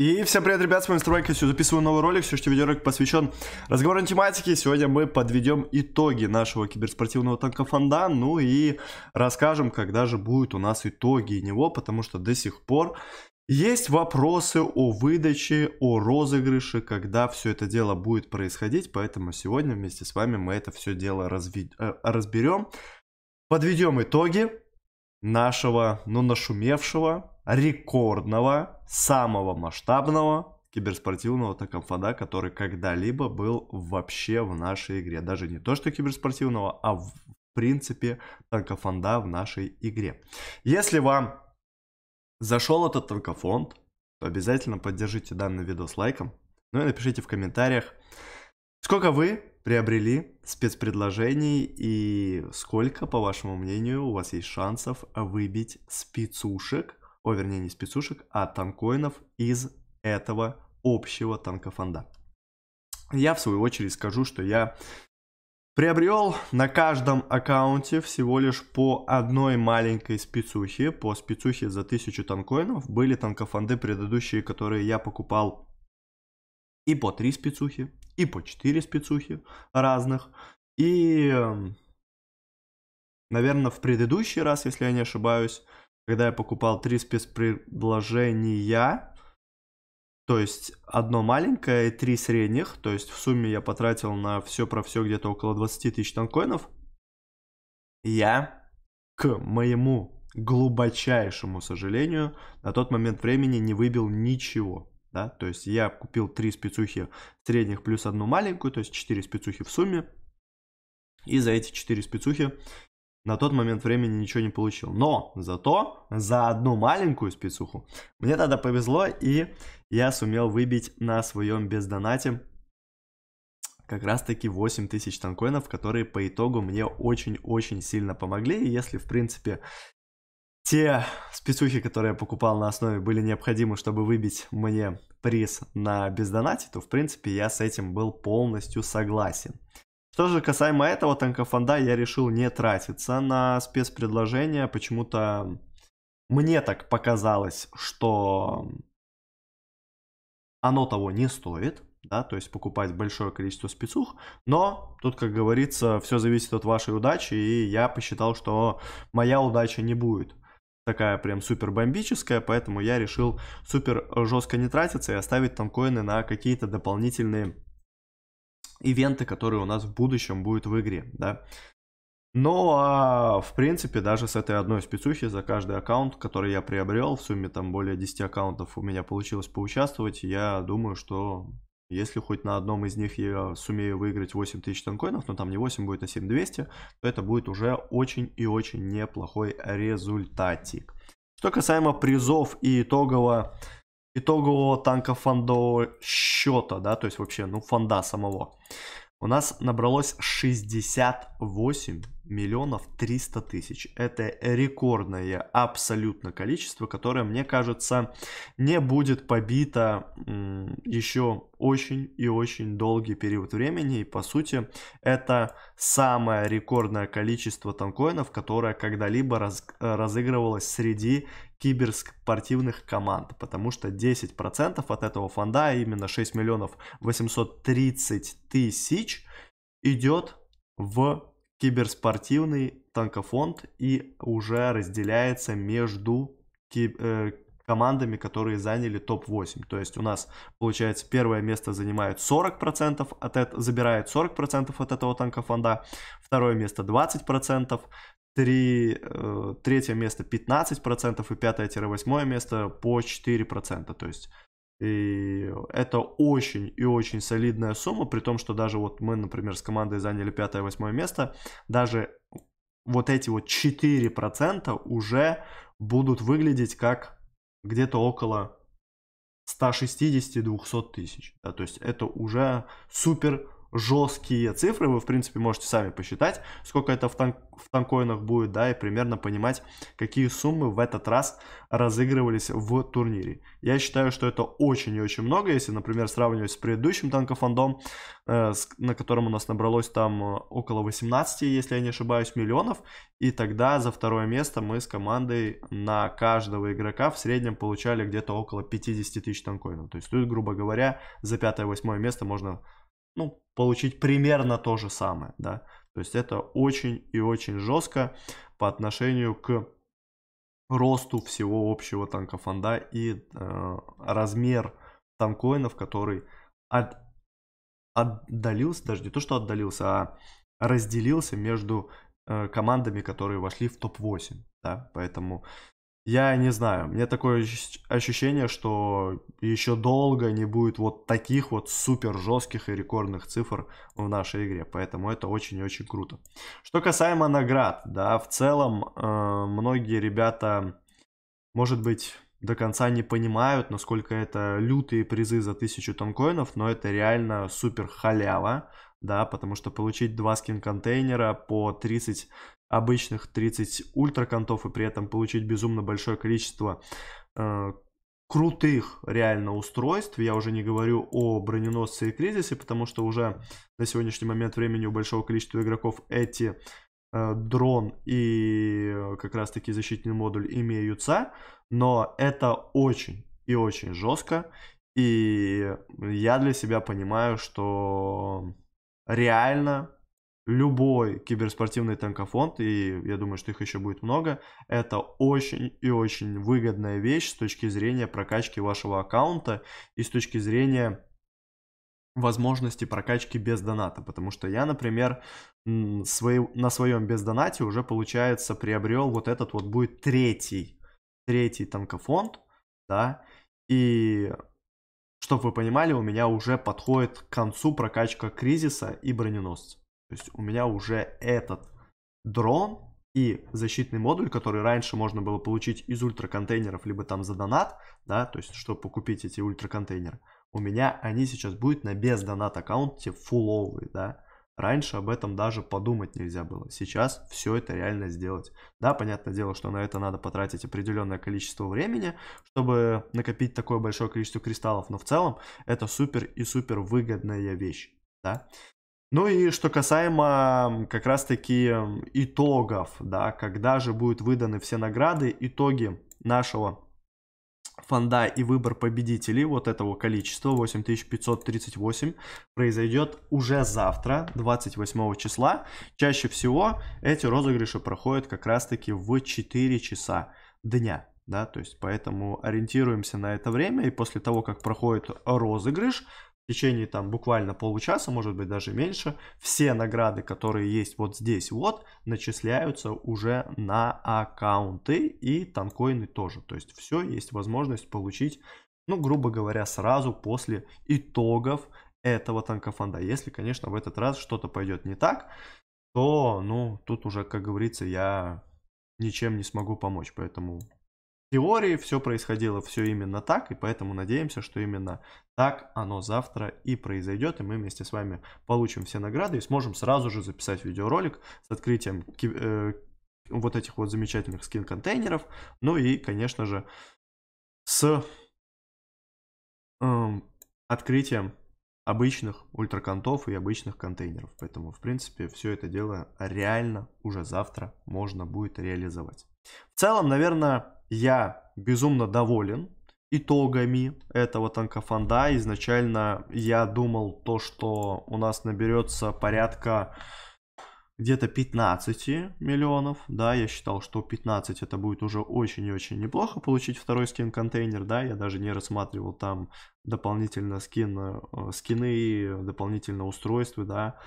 И всем привет, ребят, с вами Стройка, сегодня записываю новый ролик, все, что видеоролик посвящен разговорной тематике. Сегодня мы подведем итоги нашего киберспортивного танка Фонда, ну и расскажем, когда же будут у нас итоги него, потому что до сих пор есть вопросы о выдаче, о розыгрыше, когда все это дело будет происходить, поэтому сегодня вместе с вами мы это все дело разви... Э, разберем, подведем итоги нашего, ну, нашумевшего рекордного, самого масштабного киберспортивного токомфада, который когда-либо был вообще в нашей игре. Даже не то, что киберспортивного, а в принципе токофонда в нашей игре. Если вам зашел этот токофонд, то обязательно поддержите данный видос лайком. Ну и напишите в комментариях, сколько вы приобрели спецпредложений и сколько, по вашему мнению, у вас есть шансов выбить спецушек о, вернее, не спецушек, а танкоинов из этого общего танкофонда. Я, в свою очередь, скажу, что я приобрел на каждом аккаунте всего лишь по одной маленькой спецухе. По спецухе за 1000 танкоинов были танкофонды предыдущие, которые я покупал и по 3 спецухи, и по 4 спецухи разных. И, эм, наверное, в предыдущий раз, если я не ошибаюсь, когда я покупал три спецпредложения, то есть одно маленькое и три средних, то есть в сумме я потратил на все про все где-то около 20 тысяч танкоинов, я, к моему глубочайшему сожалению, на тот момент времени не выбил ничего. Да? То есть я купил три спецухи средних плюс одну маленькую, то есть четыре спецухи в сумме. И за эти четыре спецухи на тот момент времени ничего не получил. Но зато за одну маленькую спецуху мне тогда повезло, и я сумел выбить на своем бездонате как раз-таки 8 тысяч танкоинов, которые по итогу мне очень-очень сильно помогли. И если, в принципе, те спецухи, которые я покупал на основе, были необходимы, чтобы выбить мне приз на бездонате, то, в принципе, я с этим был полностью согласен. Что же касаемо этого танкофонда, я решил не тратиться на спецпредложения. Почему-то мне так показалось, что оно того не стоит, да, то есть покупать большое количество спецух, но тут, как говорится, все зависит от вашей удачи, и я посчитал, что моя удача не будет такая прям супер бомбическая, поэтому я решил супер жестко не тратиться и оставить там коины на какие-то дополнительные ивенты, которые у нас в будущем будут в игре, да. Но ну, а в принципе, даже с этой одной спецухи за каждый аккаунт, который я приобрел, в сумме там более 10 аккаунтов у меня получилось поучаствовать, я думаю, что если хоть на одном из них я сумею выиграть 8000 тонкоинов, но там не 8 будет, а 7200, то это будет уже очень и очень неплохой результатик. Что касаемо призов и итогового итогового танка фондового счета, да, то есть вообще, ну, фонда самого, у нас набралось 68 миллионов 300 тысяч. Это рекордное абсолютно количество, которое, мне кажется, не будет побито еще очень и очень долгий период времени. И, по сути, это самое рекордное количество танкоинов, которое когда-либо раз, разыгрывалось среди киберспортивных команд, потому что 10% от этого фонда, а именно 6 миллионов 830 тысяч, идет в киберспортивный танкофонд и уже разделяется между э, командами, которые заняли топ-8. То есть у нас, получается, первое место занимает 40% от это, забирает 40% от этого танкофонда, второе место 20%, три, э, третье место 15% и пятое-восьмое место по 4%. То есть и это очень и очень солидная сумма, при том, что даже вот мы, например, с командой заняли 5-8 место, даже вот эти вот 4% уже будут выглядеть как где-то около 160-200 тысяч. Да, то есть это уже супер жесткие цифры, вы, в принципе, можете сами посчитать, сколько это в, тан в танкоинах будет, да, и примерно понимать, какие суммы в этот раз разыгрывались в турнире. Я считаю, что это очень и очень много, если, например, сравнивать с предыдущим танкофандом, э, с, на котором у нас набралось там э, около 18, если я не ошибаюсь, миллионов, и тогда за второе место мы с командой на каждого игрока в среднем получали где-то около 50 тысяч танкоинов. То есть тут, грубо говоря, за пятое-восьмое место можно ну, получить примерно то же самое, да. То есть это очень и очень жестко по отношению к росту всего общего танкофонда и э, размер танкоинов, который от, отдалился, даже не то, что отдалился, а разделился между э, командами, которые вошли в топ-8. Да? Поэтому я не знаю, мне такое ощущение, что еще долго не будет вот таких вот супер жестких и рекордных цифр в нашей игре, поэтому это очень-очень и круто. Что касаемо наград, да, в целом э, многие ребята, может быть, до конца не понимают, насколько это лютые призы за тысячу тонкоинов, но это реально супер халява, да, потому что получить два скин-контейнера по 30 обычных 30 ультракантов и при этом получить безумно большое количество э, крутых реально устройств. Я уже не говорю о броненосце и кризисе, потому что уже на сегодняшний момент времени у большого количества игроков эти э, дрон и э, как раз таки защитный модуль имеются, но это очень и очень жестко. И я для себя понимаю, что реально любой киберспортивный танкофонд, и я думаю, что их еще будет много, это очень и очень выгодная вещь с точки зрения прокачки вашего аккаунта и с точки зрения возможности прокачки без доната, потому что я, например, свой, на своем без донате уже, получается, приобрел вот этот вот будет третий, третий танкофонд, да, и чтобы вы понимали, у меня уже подходит к концу прокачка кризиса и броненосца. То есть у меня уже этот дрон и защитный модуль, который раньше можно было получить из ультраконтейнеров, либо там за донат, да, то есть чтобы покупить эти ультраконтейнеры, у меня они сейчас будут на без донат аккаунте фуловые, да. Раньше об этом даже подумать нельзя было. Сейчас все это реально сделать. Да, понятное дело, что на это надо потратить определенное количество времени, чтобы накопить такое большое количество кристаллов, но в целом это супер и супер выгодная вещь, да. Ну и что касаемо как раз-таки итогов, да, когда же будут выданы все награды, итоги нашего фонда и выбор победителей вот этого количества 8538 произойдет уже завтра 28 числа чаще всего эти розыгрыши проходят как раз таки в 4 часа дня да то есть поэтому ориентируемся на это время и после того как проходит розыгрыш в течение там буквально получаса, может быть даже меньше, все награды, которые есть вот здесь вот, начисляются уже на аккаунты и танкоины тоже. То есть все есть возможность получить, ну грубо говоря, сразу после итогов этого танкофонда. Если, конечно, в этот раз что-то пойдет не так, то, ну, тут уже, как говорится, я ничем не смогу помочь. Поэтому теории все происходило все именно так, и поэтому надеемся, что именно так оно завтра и произойдет, и мы вместе с вами получим все награды и сможем сразу же записать видеоролик с открытием э, вот этих вот замечательных скин-контейнеров, ну и, конечно же, с э, открытием обычных ультраконтов и обычных контейнеров. Поэтому, в принципе, все это дело реально уже завтра можно будет реализовать. В целом, наверное, я безумно доволен итогами этого танкофонда. Изначально я думал то, что у нас наберется порядка где-то 15 миллионов, да, я считал, что 15 это будет уже очень и очень неплохо получить второй скин контейнер, да, я даже не рассматривал там дополнительно скин, э, скины, дополнительно устройства, да,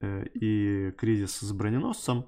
э, и кризис с броненосцем,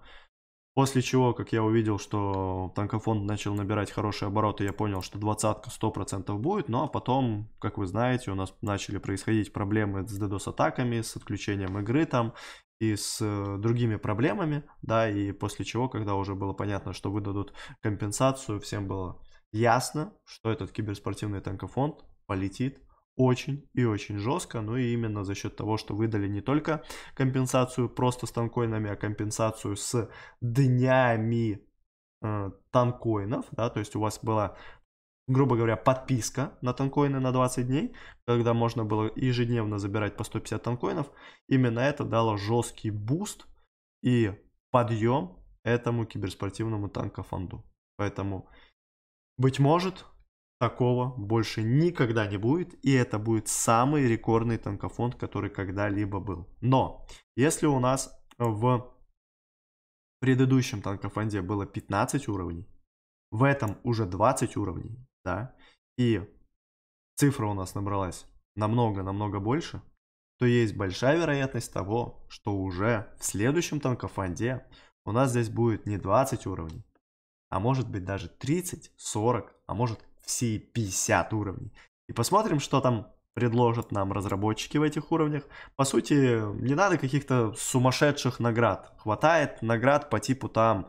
После чего, как я увидел, что танкофонд начал набирать хорошие обороты, я понял, что двадцатка 100% будет, но ну, а потом, как вы знаете, у нас начали происходить проблемы с DDoS-атаками, с отключением игры там и с э, другими проблемами, да, и после чего, когда уже было понятно, что выдадут компенсацию, всем было ясно, что этот киберспортивный танкофонд полетит очень и очень жестко, но ну и именно за счет того, что выдали не только компенсацию просто с танкоинами, а компенсацию с днями э, танкоинов, да, то есть у вас была грубо говоря, подписка на танкоины на 20 дней, когда можно было ежедневно забирать по 150 танкоинов, именно это дало жесткий буст и подъем этому киберспортивному танкофонду. Поэтому, быть может, Такого больше никогда не будет, и это будет самый рекордный танкофонд, который когда-либо был. Но, если у нас в предыдущем танкофонде было 15 уровней, в этом уже 20 уровней, да, и цифра у нас набралась намного-намного больше, то есть большая вероятность того, что уже в следующем танкофонде у нас здесь будет не 20 уровней, а может быть даже 30, 40, а может все 50 уровней. И посмотрим, что там предложат нам разработчики в этих уровнях. По сути, не надо каких-то сумасшедших наград. Хватает наград по типу там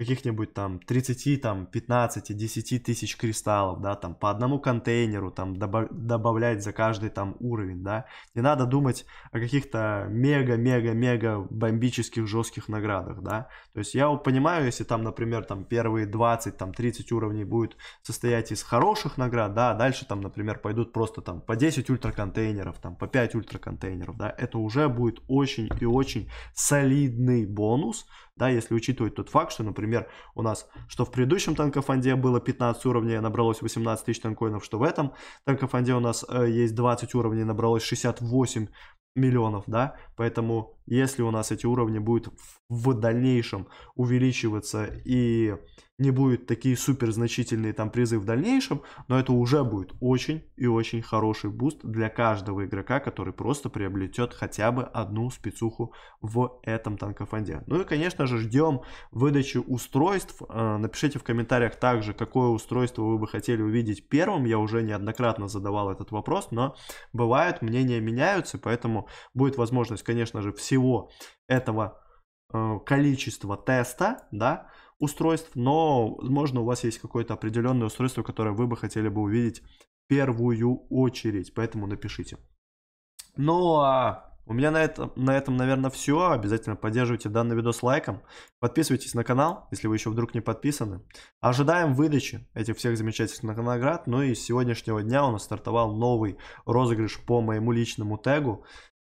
каких-нибудь там 30, там 15, 10 тысяч кристаллов, да, там по одному контейнеру там добав добавлять за каждый там уровень, да. Не надо думать о каких-то мега-мега-мега бомбических жестких наградах, да. То есть я понимаю, если там, например, там первые 20, там 30 уровней будет состоять из хороших наград, да, а дальше там, например, пойдут просто там по 10 ультраконтейнеров, там по 5 ультраконтейнеров, да, это уже будет очень и очень солидный бонус, да, если учитывать тот факт, что, например, у нас, что в предыдущем танкофанде было 15 уровней, а набралось 18 тысяч танкоинов, что в этом танкофанде у нас э, есть 20 уровней, набралось 68 миллионов, да, поэтому если у нас эти уровни будут в дальнейшем увеличиваться и не будет такие супер значительные там призы в дальнейшем, но это уже будет очень и очень хороший буст для каждого игрока, который просто приобретет хотя бы одну спецуху в этом танкофонде. Ну и, конечно же, ждем выдачи устройств. Э, напишите в комментариях также, какое устройство вы бы хотели увидеть первым. Я уже неоднократно задавал этот вопрос, но бывают мнения меняются, поэтому будет возможность, конечно же, всего этого э, количества теста, да, устройств, но, возможно, у вас есть какое-то определенное устройство, которое вы бы хотели бы увидеть в первую очередь, поэтому напишите. Ну, а у меня на этом, на этом, наверное, все. Обязательно поддерживайте данный видос лайком. Подписывайтесь на канал, если вы еще вдруг не подписаны. Ожидаем выдачи этих всех замечательных наград. Ну и с сегодняшнего дня у нас стартовал новый розыгрыш по моему личному тегу.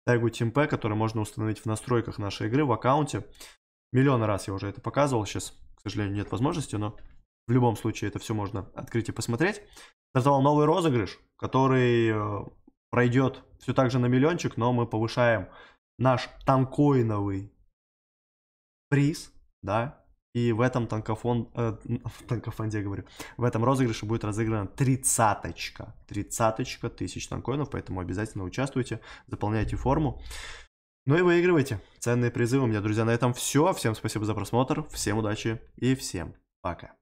Тегу TeamP, который можно установить в настройках нашей игры, в аккаунте. Миллион раз я уже это показывал сейчас к сожалению, нет возможности, но в любом случае это все можно открыть и посмотреть. Стартовал новый розыгрыш, который э, пройдет все так же на миллиончик, но мы повышаем наш танкоиновый приз, да, и в этом танкофон, э, в танкофонде, говорю, в этом розыгрыше будет разыграна тридцаточка, тридцаточка тысяч танкоинов, поэтому обязательно участвуйте, заполняйте форму. Ну и выигрывайте. Ценные призывы у меня, друзья. На этом все. Всем спасибо за просмотр. Всем удачи и всем пока.